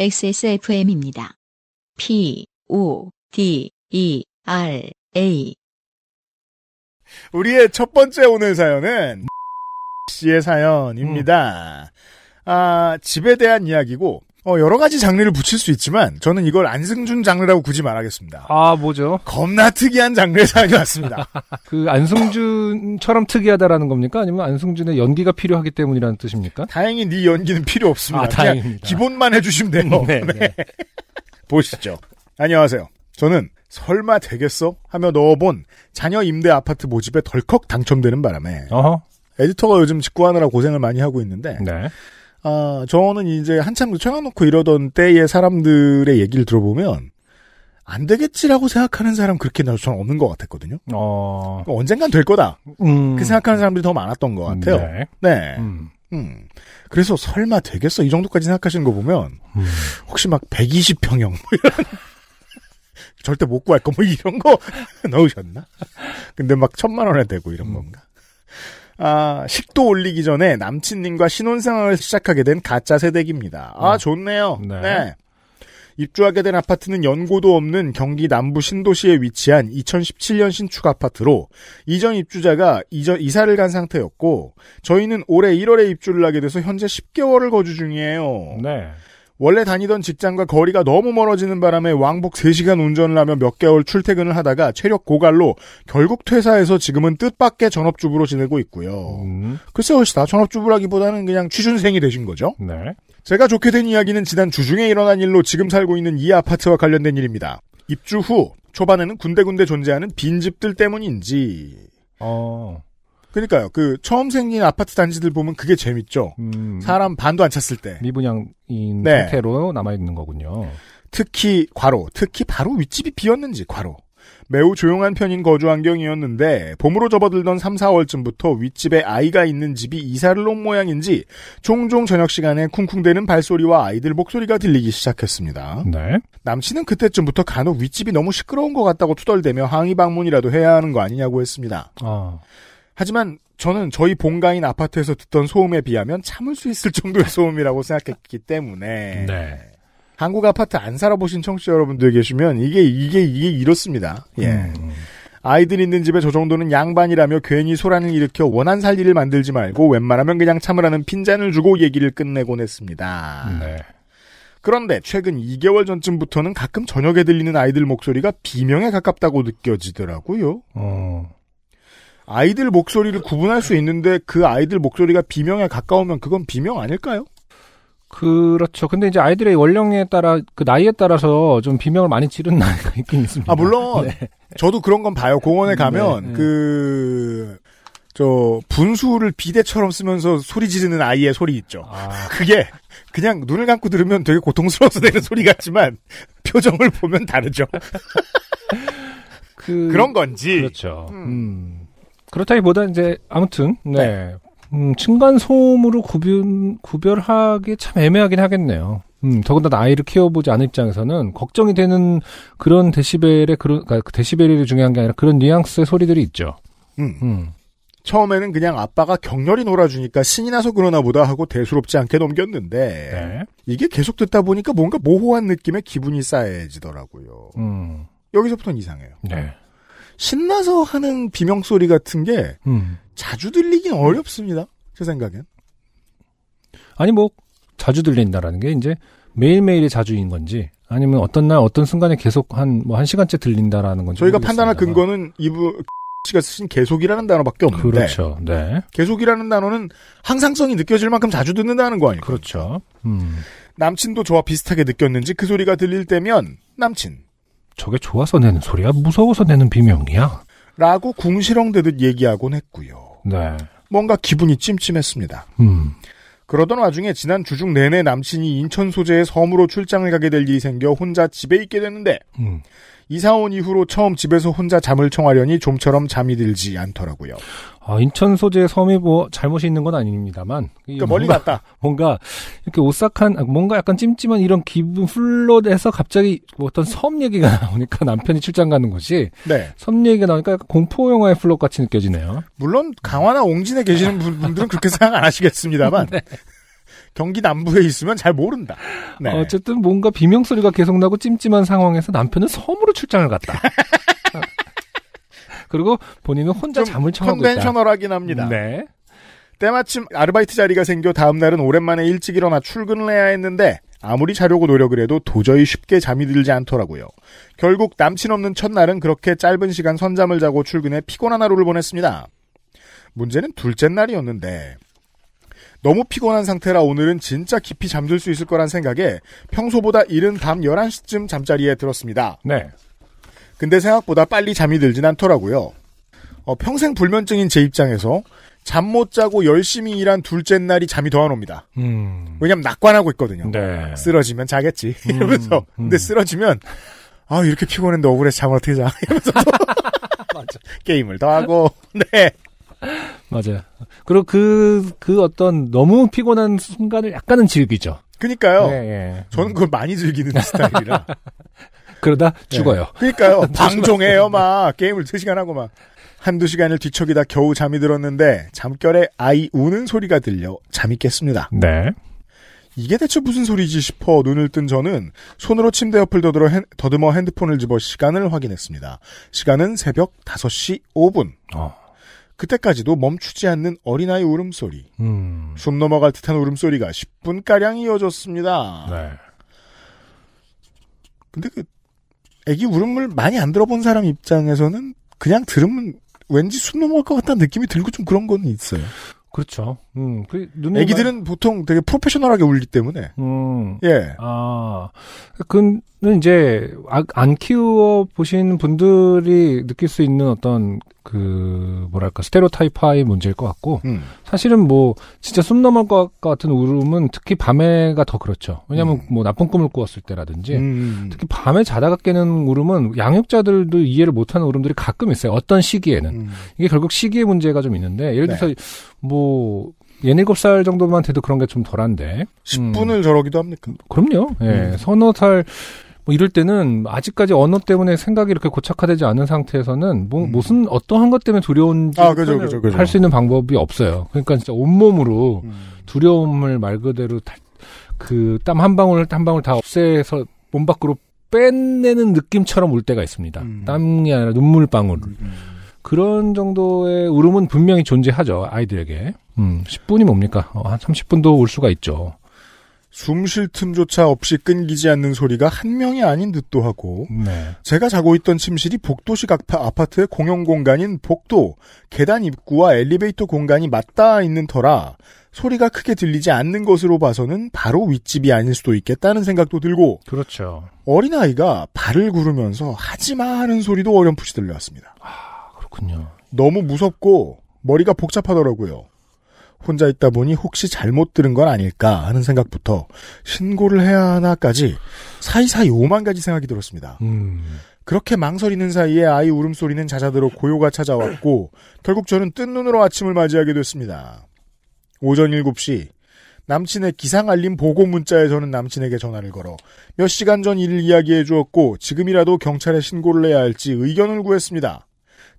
XSFM입니다. P, O, D, E, R, A. 우리의 첫 번째 오늘 사연은 씨의 사연입니다. 음. 아, 집에 대한 이야기고 어, 여러 가지 장르를 붙일 수 있지만 저는 이걸 안승준 장르라고 굳이 말하겠습니다. 아 뭐죠? 겁나 특이한 장르의 사연이 왔습니다. 그 안승준처럼 특이하다라는 겁니까? 아니면 안승준의 연기가 필요하기 때문이라는 뜻입니까? 다행히 네 연기는 필요 없습니다. 아, 다행입니다. 기본만 해주시면 돼요. 네, 네, 네. 보시죠. 안녕하세요. 저는 설마 되겠어 하며 넣어본 자녀 임대 아파트 모집에 덜컥 당첨되는 바람에 어허. 에디터가 요즘 직구하느라 고생을 많이 하고 있는데 네. 아, 저는 이제 한참 그 쳐놓고 이러던 때의 사람들의 얘기를 들어보면 안 되겠지라고 생각하는 사람 그렇게 저는 없는 것 같았거든요. 어... 그러니까 언젠간 될 거다. 음... 그 생각하는 사람들이 더 많았던 것 같아요. 네. 네. 음. 음. 그래서 설마 되겠어? 이 정도까지 생각하시는 거 보면, 음. 혹시 막 120평형, 뭐 이런, 절대 못 구할 거, 뭐 이런 거 넣으셨나? 근데 막 천만 원에 되고 이런 음. 건가? 아, 식도 올리기 전에 남친님과 신혼생활을 시작하게 된 가짜 새댁입니다 아, 음. 좋네요. 네. 네. 입주하게 된 아파트는 연고도 없는 경기 남부 신도시에 위치한 2017년 신축 아파트로 이전 입주자가 이전 이사를 간 상태였고 저희는 올해 1월에 입주를 하게 돼서 현재 10개월을 거주 중이에요. 네. 원래 다니던 직장과 거리가 너무 멀어지는 바람에 왕복 3시간 운전을 하며 몇 개월 출퇴근을 하다가 체력 고갈로 결국 퇴사해서 지금은 뜻밖의 전업주부로 지내고 있고요. 음. 글쎄요, 다 전업주부라기보다는 그냥 취준생이 되신 거죠? 네. 제가 좋게 된 이야기는 지난 주중에 일어난 일로 지금 살고 있는 이 아파트와 관련된 일입니다. 입주 후 초반에는 군데군데 존재하는 빈집들 때문인지 어. 그러니까요. 그 처음 생긴 아파트 단지들 보면 그게 재밌죠. 음, 사람 반도 안 찼을 때 미분양인 네. 상태로 남아 있는 거군요. 특히 과로, 특히 바로 윗집이 비었는지 과로. 매우 조용한 편인 거주 환경이었는데 봄으로 접어들던 3, 4월쯤부터 윗집에 아이가 있는 집이 이사를 온 모양인지 종종 저녁 시간에 쿵쿵대는 발소리와 아이들 목소리가 들리기 시작했습니다. 네. 남친은 그때쯤부터 간혹 윗집이 너무 시끄러운 것 같다고 투덜대며 항의 방문이라도 해야 하는 거 아니냐고 했습니다. 아. 어. 하지만 저는 저희 본가인 아파트에서 듣던 소음에 비하면 참을 수 있을 정도의 소음이라고 생각했기 때문에 네. 한국 아파트 안 살아보신 청취자 여러분들 계시면 이게 이게 이게 이렇습니다. 예. 음. 아이들 있는 집에 저 정도는 양반이라며 괜히 소란을 일으켜 원한 살 일을 만들지 말고 웬만하면 그냥 참으라는 핀잔을 주고 얘기를 끝내곤 했습니다. 네. 그런데 최근 2개월 전쯤부터는 가끔 저녁에 들리는 아이들 목소리가 비명에 가깝다고 느껴지더라고요. 어. 아이들 목소리를 구분할 수 있는데 그 아이들 목소리가 비명에 가까우면 그건 비명 아닐까요? 그렇죠. 근데 이제 아이들의 원령에 따라 그 나이에 따라서 좀 비명을 많이 지른 나이가 있긴 있습니다. 아 물론 네. 저도 그런 건 봐요. 공원에 음, 네. 가면 네. 그. 저 분수를 비대처럼 쓰면서 소리 지르는 아이의 소리 있죠. 아. 그게 그냥 눈을 감고 들으면 되게 고통스러워서 내는 소리 같지만 표정을 보면 다르죠. 그... 런 건지 그렇죠. 음. 음. 그렇다기보다 이제 아무튼 네. 네. 음, 층간 소음으로 구별 구별하기 참 애매하긴 하겠네요. 음, 더군다나 아이를 키워보지 않은 입장에서는 걱정이 되는 그런 데시벨의 그런 그러니까 그 데시벨이 중요한 게 아니라 그런 뉘앙스의 소리들이 있죠. 음. 음. 처음에는 그냥 아빠가 격렬히 놀아주니까 신이 나서 그러나 보다 하고 대수롭지 않게 넘겼는데 네. 이게 계속 듣다 보니까 뭔가 모호한 느낌의 기분이 쌓여지더라고요. 음. 여기서부터는 이상해요. 네. 신나서 하는 비명 소리 같은 게 음. 자주 들리긴 어렵습니다. 제 생각엔. 아니 뭐 자주 들린다라는 게 이제 매일매일이 자주인 건지 아니면 어떤 날 어떤 순간에 계속 한 뭐한 뭐 시간째 들린다라는 건지 저희가 판단할 근거는 이분 씨가 쓰신 계속이라는 단어밖에 없는데 그렇죠. 네. 계속이라는 단어는 항상성이 느껴질 만큼 자주 듣는다는 거 아니에요? 그렇죠. 음. 남친도 저와 비슷하게 느꼈는지 그 소리가 들릴 때면 남친 저게 좋아서 내는 소리야? 무서워서 내는 비명이야? 라고 궁시렁대듯 얘기하곤 했고요. 네. 뭔가 기분이 찜찜했습니다. 음. 그러던 와중에 지난 주중 내내 남친이 인천 소재의 섬으로 출장을 가게 될 일이 생겨 혼자 집에 있게 되는데 음. 이사 온 이후로 처음 집에서 혼자 잠을 청하려니 좀처럼 잠이 들지 않더라고요. 아, 인천 소재 섬이 뭐 잘못이 있는 건 아닙니다만. 그러니까 뭔가, 멀리 갔다. 뭔가 이렇게 오싹한 아, 뭔가 약간 찜찜한 이런 기분 훌러에서 갑자기 뭐 어떤 섬 얘기가 나오니까 남편이 출장 가는 것이 네. 섬 얘기가 나오니까 공포 영화의 플롯 같이 느껴지네요. 물론 강화나 옹진에 계시는 분들은 그렇게 생각 안 하시겠습니다만. 네. 경기 남부에 있으면 잘 모른다. 네. 어쨌든 뭔가 비명 소리가 계속 나고 찜찜한 상황에서 남편은 섬으로 출장을 갔다. 그리고 본인은 혼자 잠을 청하고 컨벤셔널하긴 합니다. 네. 때마침 아르바이트 자리가 생겨 다음 날은 오랜만에 일찍 일어나 출근을 해야 했는데 아무리 자려고 노력을 해도 도저히 쉽게 잠이 들지 않더라고요. 결국 남친 없는 첫날은 그렇게 짧은 시간 선잠을 자고 출근해 피곤한 하루를 보냈습니다. 문제는 둘째 날이었는데 너무 피곤한 상태라 오늘은 진짜 깊이 잠들 수 있을 거란 생각에 평소보다 이른 밤 11시쯤 잠자리에 들었습니다. 네. 근데 생각보다 빨리 잠이 들진 않더라고요. 어, 평생 불면증인 제 입장에서 잠 못 자고 열심히 일한 둘째 날이 잠이 더 안 옵니다. 음. 왜냐면 낙관하고 있거든요. 네. 쓰러지면 자겠지. 음. 이러면서. 음. 근데 쓰러지면 아 이렇게 피곤했는데 억울해서 잠을 어떻게 자. 이러면서 게임을 더 하고. 네. 맞아요. 그리고 그, 그 어떤 너무 피곤한 순간을 약간은 즐기죠. 그니까요. 네, 네. 저는 그걸 많이 즐기는 스타일이라. 그러다 예. 죽어요. 그러니까요. 방종해요, 막. 게임을 2시간 하고 막. 한두 시간을 뒤척이다 겨우 잠이 들었는데 잠결에 아이 우는 소리가 들려 잠이 깼습니다. 네. 이게 대체 무슨 소리지 싶어 눈을 뜬 저는 손으로 침대 옆을 더듬어, 핸, 더듬어 핸드폰을 집어 시간을 확인했습니다. 시간은 새벽 5시 5분. 어. 그때까지도 멈추지 않는 어린아이 울음소리. 음. 숨 넘어갈 듯한 울음소리가 10분가량 이어졌습니다. 네. 근데 그 애기 울음을 많이 안 들어본 사람 입장에서는 그냥 들으면 왠지 숨 넘어갈 것 같다는 느낌이 들고 좀 그런 건 있어요. 그렇죠. 음, 그 애기들은 보통 되게 프로페셔널하게 울기 때문에. 음. 예. 아, 그는 이제 아, 안 키워 보신 분들이 느낄 수 있는 어떤 그 뭐랄까 스테로타입화의 문제일 것 같고 음. 사실은 뭐 진짜 숨 넘을 것 같은 울음은 특히 밤에가 더 그렇죠. 왜냐하면 음. 뭐 나쁜 꿈을 꾸었을 때라든지 음, 음, 음. 특히 밤에 자다가 깨는 울음은 양육자들도 이해를 못하는 울음들이 가끔 있어요. 어떤 시기에는 음. 이게 결국 시기의 문제가 좀 있는데 예를 네. 들어서 네. 뭐 예닐곱 살 정도만 돼도 그런 게 좀 덜한데. 10분을 저러기도 합니까? 그럼요. 예. 서너 살뭐 이럴 때는 아직까지 언어 때문에 생각이 이렇게 고착화되지 않은 상태에서는 뭐 음. 무슨 어떠한 것 때문에 두려운지 아, 그죠, 그죠, 그죠. 할수 있는 방법이 없어요. 그러니까 진짜 온몸으로 음. 두려움을 말 그대로 그 땀 한 방울 한 방울 다 없애서 몸 밖으로 빼내는 느낌처럼 울 때가 있습니다. 음. 땀이 아니라 눈물 방울. 음, 음. 그런 정도의 울음은 분명히 존재하죠, 아이들에게. 음, 10분이 뭡니까? 어, 한 30분도 울 수가 있죠. 숨쉴 틈조차 없이 끊기지 않는 소리가 한 명이 아닌 듯도 하고 네. 제가 자고 있던 침실이 복도식 아파, 트의 공용 공간인 복도 계단 입구와 엘리베이터 공간이 맞닿아 있는 터라 소리가 크게 들리지 않는 것으로 봐서는 바로 윗집이 아닐 수도 있겠다는 생각도 들고 그렇죠. 어린아이가 발을 구르면서 하지마 하는 소리도 어렴풋이 들려왔습니다. 아, 그렇군요. 너무 무섭고 머리가 복잡하더라고요. 혼자 있다 보니 혹시 잘못 들은 건 아닐까 하는 생각부터 신고를 해야 하나까지 사이사이 오만 가지 생각이 들었습니다. 음. 그렇게 망설이는 사이에 아이 울음소리는 잦아들어 고요가 찾아왔고 결국 저는 뜬 눈으로 아침을 맞이하게 됐습니다. 오전 7시 남친의 기상 알림 보고 문자에 저는 남친에게 전화를 걸어 몇 시간 전 일을 이야기해 주었고 지금이라도 경찰에 신고를 해야 할지 의견을 구했습니다.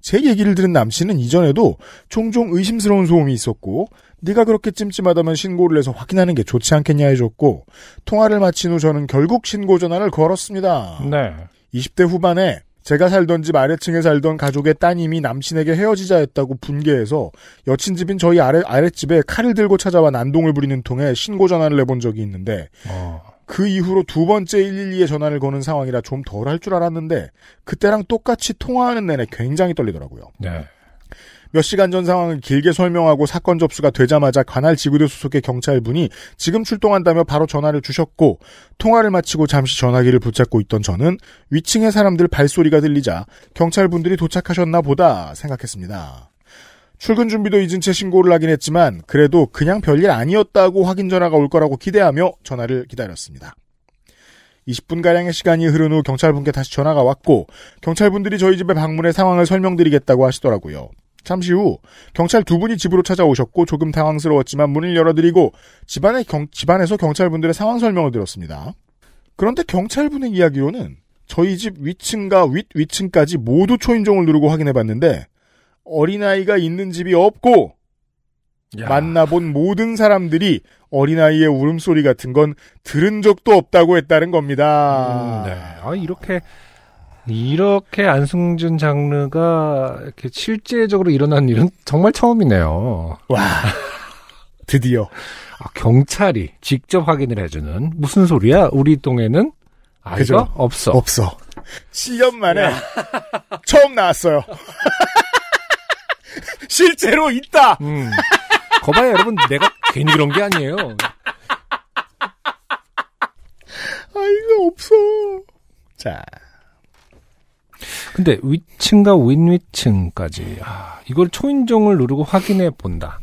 제 얘기를 들은 남친은 이전에도 종종 의심스러운 소음이 있었고 네가 그렇게 찜찜하다면 신고를 해서 확인하는 게 좋지 않겠냐 해줬고 통화를 마친 후 저는 결국 신고 전화를 걸었습니다. 네. 20대 후반에 제가 살던 집 아래층에 살던 가족의 따님이 남친에게 헤어지자 했다고 분개해서 여친 집인 저희 아래, 아랫집에 칼을 들고 찾아와 난동을 부리는 통에 신고 전화를 내본 적이 있는데 어. 그 이후로 두 번째 112에 전화를 거는 상황이라 좀 덜할 줄 알았는데 그때랑 똑같이 통화하는 내내 굉장히 떨리더라고요. 네. 몇 시간 전 상황을 길게 설명하고 사건 접수가 되자마자 관할 지구대 소속의 경찰분이 지금 출동한다며 바로 전화를 주셨고 통화를 마치고 잠시 전화기를 붙잡고 있던 저는 위층의 사람들 발소리가 들리자 경찰분들이 도착하셨나 보다 생각했습니다. 출근 준비도 잊은 채 신고를 하긴 했지만 그래도 그냥 별일 아니었다고 확인 전화가 올 거라고 기대하며 전화를 기다렸습니다. 20분가량의 시간이 흐른 후 경찰분께 다시 전화가 왔고 경찰분들이 저희 집에 방문해 상황을 설명드리겠다고 하시더라고요. 잠시 후 경찰 두 분이 집으로 찾아오셨고 조금 당황스러웠지만 문을 열어드리고 집안의 경, 집안에서 경찰분들의 상황 설명을 들었습니다. 그런데 경찰분의 이야기로는 저희 집 위층과 윗 위층까지 모두 초인종을 누르고 확인해봤는데 어린아이가 있는 집이 없고 야. 만나본 모든 사람들이 어린아이의 울음소리 같은 건 들은 적도 없다고 했다는 겁니다. 음, 네. 아, 이렇게 이렇게 안승준 장르가 이렇게 실제적으로 일어난 일은 정말 처음이네요. 와. 드디어. 아, 경찰이 직접 확인을 해주는 무슨 소리야? 우리 동에는 아이가 그죠? 없어. 없어. 7년 만에 처음 나왔어요. 실제로 있다. 음. 거봐요, 여러분. 내가 괜히 그런 게 아니에요. 아이가 없어. 자, 근데 위층과 윈위층까지 아, 이걸 초인종을 누르고 확인해 본다.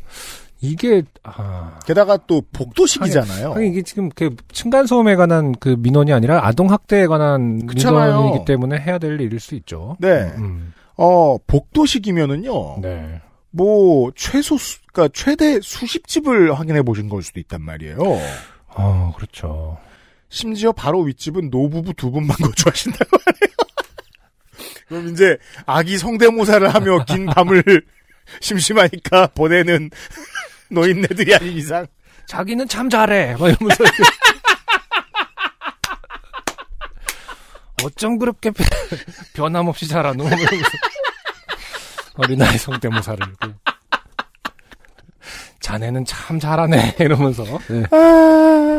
이게 아... 게다가 또 복도식이잖아요. 아니, 아니 이게 지금 그 층간 소음에 관한 그 민원이 아니라 아동 학대에 관한 그렇잖아요. 민원이기 때문에 해야 될 일일 수 있죠. 네. 음, 음. 어 복도식이면은요. 네. 뭐 최소 수, 그러니까 최대 수십 집을 확인해 보신 걸 수도 있단 말이에요. 아 그렇죠. 심지어 바로 윗집은 노부부 두 분만 거주하신단말이에요 그럼 이제 아기 성대모사를 하며 긴 밤을 심심하니까 보내는 노인네들이 아닌 이상 자기는 참 잘해 막 이러면서 어쩜 그렇게 변함없이 잘하노 이러면서 어린아이 성대모사를 읽고. 자네는 참 잘하네 이러면서 네. 아.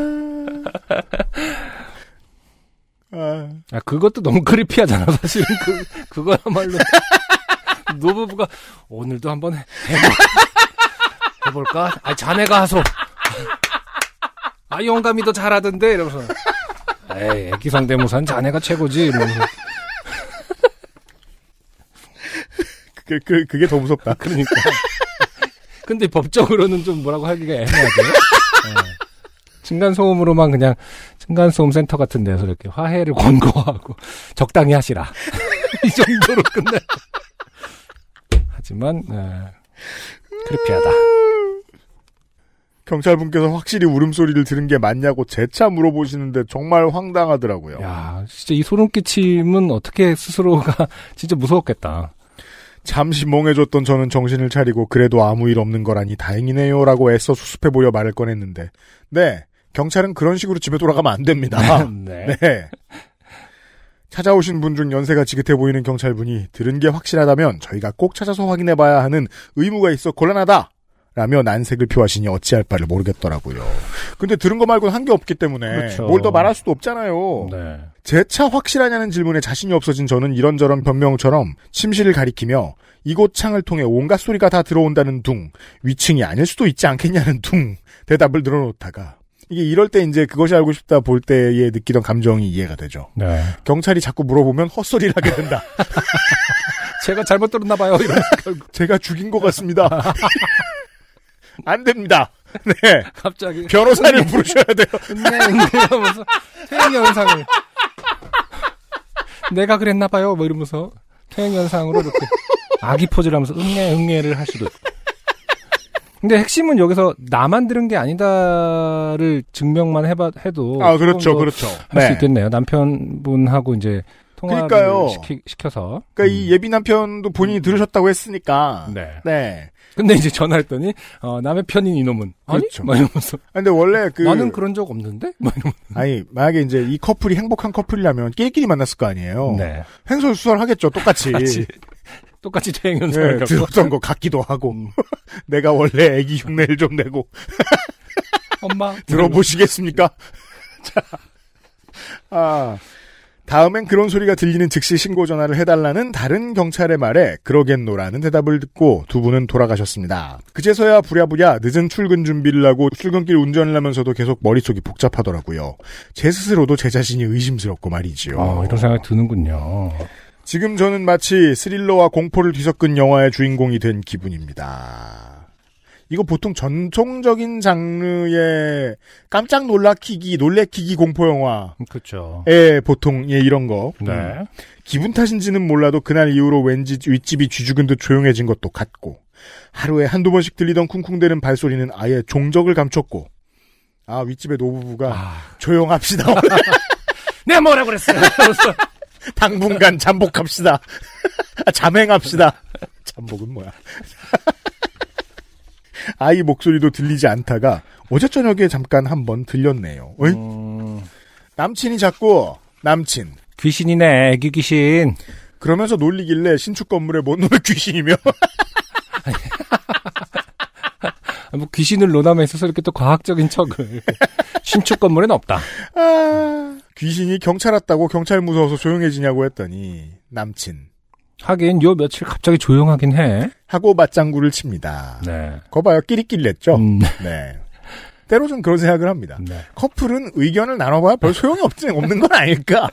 아, 그것도 너무 크리피하잖아, 사실은. 그, 그거야말로. 노부부가 오늘도 한번 해, 해볼, 까 아, 자네가 하소. 아, 영감이 더 잘하던데? 이러면서. 에이, 애기 성대모사는 자네가 최고지. 이러면서. 그, 그, 그게 더 무섭다. 그러니까. 근데 법적으로는 좀 뭐라고 하기가 애매하죠. 네. 층간소음으로만 그냥 층간소음 센터 같은 데서 이렇게 화해를 권고하고 적당히 하시라. 이 정도로 끝내. 하지만 네. 크리피하다. 경찰분께서 확실히 울음소리를 들은 게 맞냐고 재차 물어보시는데 정말 황당하더라고요. 야, 진짜 이 소름 끼침은 어떻게 스스로가 진짜 무서웠겠다. 잠시 멍해졌던 저는 정신을 차리고 그래도 아무 일 없는 거라니 다행이네요라고 애써 수습해보려 말을 꺼냈는데 네 경찰은 그런 식으로 집에 돌아가면 안 됩니다. 네. 네. 찾아오신 분 중 연세가 지긋해 보이는 경찰분이 들은 게 확실하다면 저희가 꼭 찾아서 확인해 봐야 하는 의무가 있어 곤란하다. 라며 난색을 표하시니 어찌할 바를 모르겠더라고요. 근데 들은 거 말고는 한 게 없기 때문에 그렇죠. 뭘더 말할 수도 없잖아요. 네. 제차 확실하냐는 질문에 자신이 없어진 저는 이런저런 변명처럼 침실을 가리키며 이곳 창을 통해 온갖 소리가 다 들어온다는 둥, 위층이 아닐 수도 있지 않겠냐는 둥 대답을 늘어놓다가 이게 이럴 때 이제 그것이 알고 싶다 볼 때에 느끼던 감정이 이해가 되죠. 네. 경찰이 자꾸 물어보면 헛소리를 하게 된다. 제가 잘못 들었나 봐요. 제가 죽인 것 같습니다. 안 됩니다. 네. 갑자기 변호사를 부르셔야 돼요. 네, 네. 하면서 퇴행 현상을 내가 그랬나 봐요. 뭐 이러면서 퇴행 현상으로 이렇게 아기 포즈를 하면서 응애 응애를 할 수도 있고. 근데 핵심은 여기서 나만 들은 게 아니다를 증명만 해봐 해도 아 그렇죠 그렇죠 할수 네. 있겠네요 남편분하고 이제 통화를 그러니까요. 시키, 시켜서 그러니까 음. 이 예비 남편도 본인이 들으셨다고 했으니까 네. 네. 근데 이제 전화했더니 어, 남의 편인 이놈은 아니? 그렇죠. 이러면서. 아, 근데 원래 그 나는 그런 적 없는데. 아니 만약에 이제 이 커플이 행복한 커플이라면 끼리끼리 만났을 거 아니에요. 네. 횡설수설 하겠죠. 똑같이. 똑같이 퇴행현상을 네, 들었던 것 같기도 하고 음. 내가 원래 애기 흉내를 좀 내고 엄마 들어보시겠습니까? 자, 아 다음엔 그런 소리가 들리는 즉시 신고 전화를 해달라는 다른 경찰의 말에 그러겠노라는 대답을 듣고 두 분은 돌아가셨습니다. 그제서야 부랴부랴 늦은 출근 준비를 하고 출근길 운전을 하면서도 계속 머릿속이 복잡하더라고요. 제 스스로도 제 자신이 의심스럽고 말이지요. 아, 이런 생각이 드는군요. 지금 저는 마치 스릴러와 공포를 뒤섞은 영화의 주인공이 된 기분입니다. 이거 보통 전통적인 장르의 깜짝 놀라키기, 놀래키기 공포 영화. 그렇죠. 예, 보통 예 이런 거. 네. 음. 기분 탓인지는 몰라도 그날 이후로 왠지 윗집이 쥐죽은 듯 조용해진 것도 같고 하루에 한두 번씩 들리던 쿵쿵대는 발소리는 아예 종적을 감췄고 아 윗집의 노부부가 아... 조용합시다. 내가 네, 뭐라 그랬어요. 당분간 잠복합시다. 잠행합시다. 잠복은 뭐야? 아이 목소리도 들리지 않다가 어제 저녁에 잠깐 한번 들렸네요. 어이? 음... 남친이 자꾸 남친 귀신이네 애기 귀신 그러면서 놀리길래 신축 건물에 못놀 귀신이며 뭐 귀신을 논함에 있어서 이렇게 또 과학적인 척을 신축 건물에는 없다. 아... 귀신이 경찰 왔다고 경찰 무서워서 조용해지냐고 했더니 남친. 하긴 요 며칠 갑자기 조용하긴 해. 하고 맞장구를 칩니다. 네. 거 봐요. 끼리끼리 했죠 음. 네. 네. 때로 좀 그런 생각을 합니다. 네. 커플은 의견을 나눠봐야 별 소용이 없지, 없는 건 아닐까.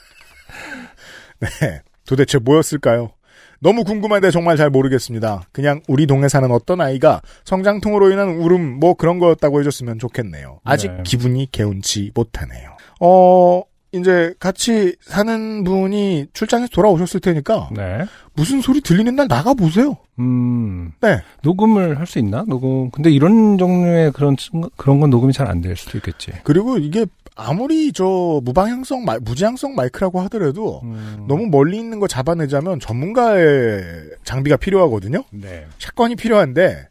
네. 도대체 뭐였을까요? 너무 궁금한데 정말 잘 모르겠습니다. 그냥 우리 동네 사는 어떤 아이가 성장통으로 인한 울음 뭐 그런 거였다고 해줬으면 좋겠네요. 아직 네. 기분이 개운치 못하네요. 어, 이제 같이 사는 분이 출장에서 돌아오셨을 테니까 네. 무슨 소리 들리는 날 나가 보세요. 음. 네. 녹음을 할 수 있나? 녹음. 근데 이런 종류의 그런 그런 건 녹음이 잘 안 될 수도 있겠지. 그리고 이게 아무리 저 무방향성 마 무지향성 마이크라고 하더라도 음. 너무 멀리 있는 거 잡아내자면 전문가의 장비가 필요하거든요. 네. 샷건이 필요한데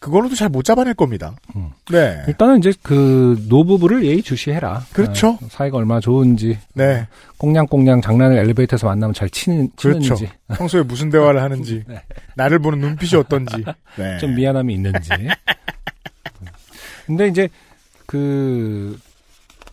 그걸로도 잘 못 잡아낼 겁니다. 음. 네. 일단은 이제 그 노부부를 예의주시해라. 그렇죠. 아, 사이가 얼마나 좋은지. 네. 꽁냥꽁냥 장난을 엘리베이터에서 만나면 잘 치는, 그렇죠. 평소에 무슨 대화를 하는지. 네. 나를 보는 눈빛이 어떤지. 네. 좀 미안함이 있는지. 근데 이제 그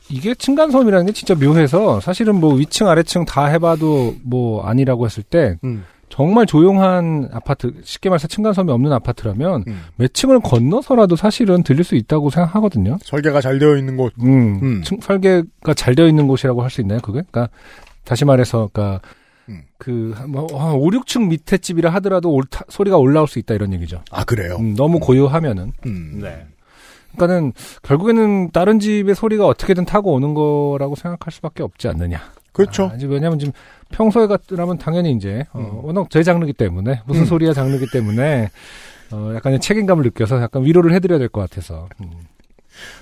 이게 층간소음이라는 게 진짜 묘해서 사실은 뭐 위층 아래층 다 해봐도 뭐 아니라고 했을 때 음. 정말 조용한 아파트, 쉽게 말해서 층간섬이 없는 아파트라면 음. 몇 층을 건너서라도 사실은 들릴 수 있다고 생각하거든요. 설계가 잘 되어 있는 곳. 음, 음. 층, 설계가 잘 되어 있는 곳이라고 할 수 있나요, 그게? 그러니까 다시 말해서, 그러니까 음. 그, 뭐, 5, 어, 6층 밑에 집이라 하더라도 옳다, 소리가 올라올 수 있다 이런 얘기죠. 아, 그래요? 음, 너무 음. 고요하면은. 음. 네. 그러니까는 결국에는 다른 집의 소리가 어떻게든 타고 오는 거라고 생각할 수밖에 없지 않느냐. 그렇죠. 아, 왜냐면 지금 평소에 같으라면 당연히 이제 어, 음. 워낙 제 장르기 때문에 무슨 음. 소리야 장르기 때문에 어, 약간의 책임감을 느껴서 약간 위로를 해드려야 될 것 같아서 음.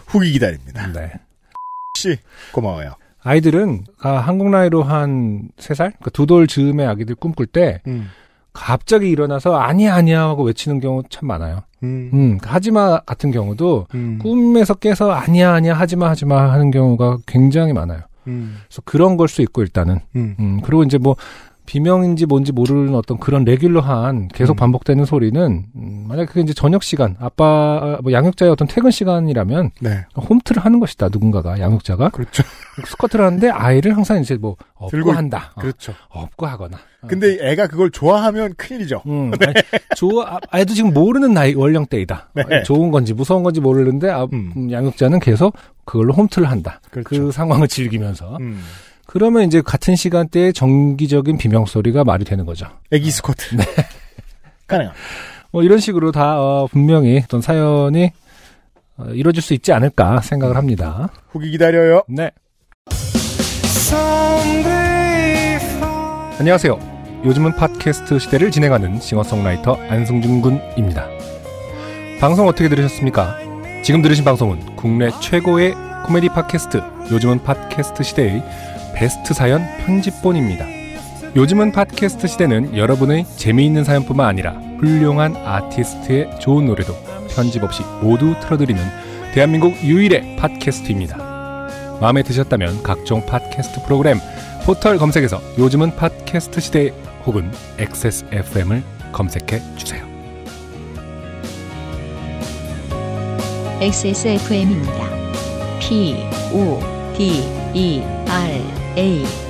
후기 기다립니다. 네. 씨 고마워요. 아이들은 아, 한국 나이로 한 세살 그러니까 두돌 즈음의 아기들 꿈꿀 때 음. 갑자기 일어나서 아니야 아니야 하고 외치는 경우 참 많아요. 음. 음 그러니까 하지마 같은 경우도 음. 꿈에서 깨서 아니야 아니야 하지마 하지마 하는 경우가 굉장히 많아요. 그래서 그런 걸 수 있고 일단은. 음. 음. 그리고 이제 뭐 비명인지 뭔지 모르는 어떤 그런 레귤러한 계속 음. 반복되는 소리는 음, 만약 그게 이제 저녁 시간 아빠 아, 뭐 양육자의 어떤 퇴근 시간이라면 네. 홈트를 하는 것이다 누군가가 양육자가 그렇죠. 스쿼트를 하는데 아이를 항상 이제 뭐 업고 한다 어, 그렇죠 업고 하거나 어. 근데 애가 그걸 좋아하면 큰일이죠 음, 네. 아 좋아 아이도 지금 모르는 나이 연령대이다 네. 좋은 건지 무서운 건지 모르는데 아, 음. 음, 양육자는 계속 그걸로 홈트를 한다 그렇죠. 그 상황을 즐기면서 그러면 이제 같은 시간대에 정기적인 비명 소리가 말이 되는 거죠. 애기 스쿼트. 네. 가능. 뭐 이런 식으로 다 어, 분명히 어떤 사연이 어, 이루어질 수 있지 않을까 생각을 합니다. 후기 기다려요. 네. 안녕하세요. 요즘은 팟캐스트 시대를 진행하는 싱어송라이터 안승준 군입니다. 방송 어떻게 들으셨습니까? 지금 들으신 방송은 국내 최고의 코미디 팟캐스트 요즘은 팟캐스트 시대의 베스트 사연 편집본입니다. 요즘은 팟캐스트 시대는 여러분의 재미있는 사연뿐만 아니라 훌륭한 아티스트의 좋은 노래도 편집 없이 모두 틀어드리는 대한민국 유일의 팟캐스트입니다. 마음에 드셨다면 각종 팟캐스트 프로그램 포털 검색에서 요즘은 팟캐스트 시대 혹은 XSFM을 검색해 주세요. XSFM입니다. P O D E R A.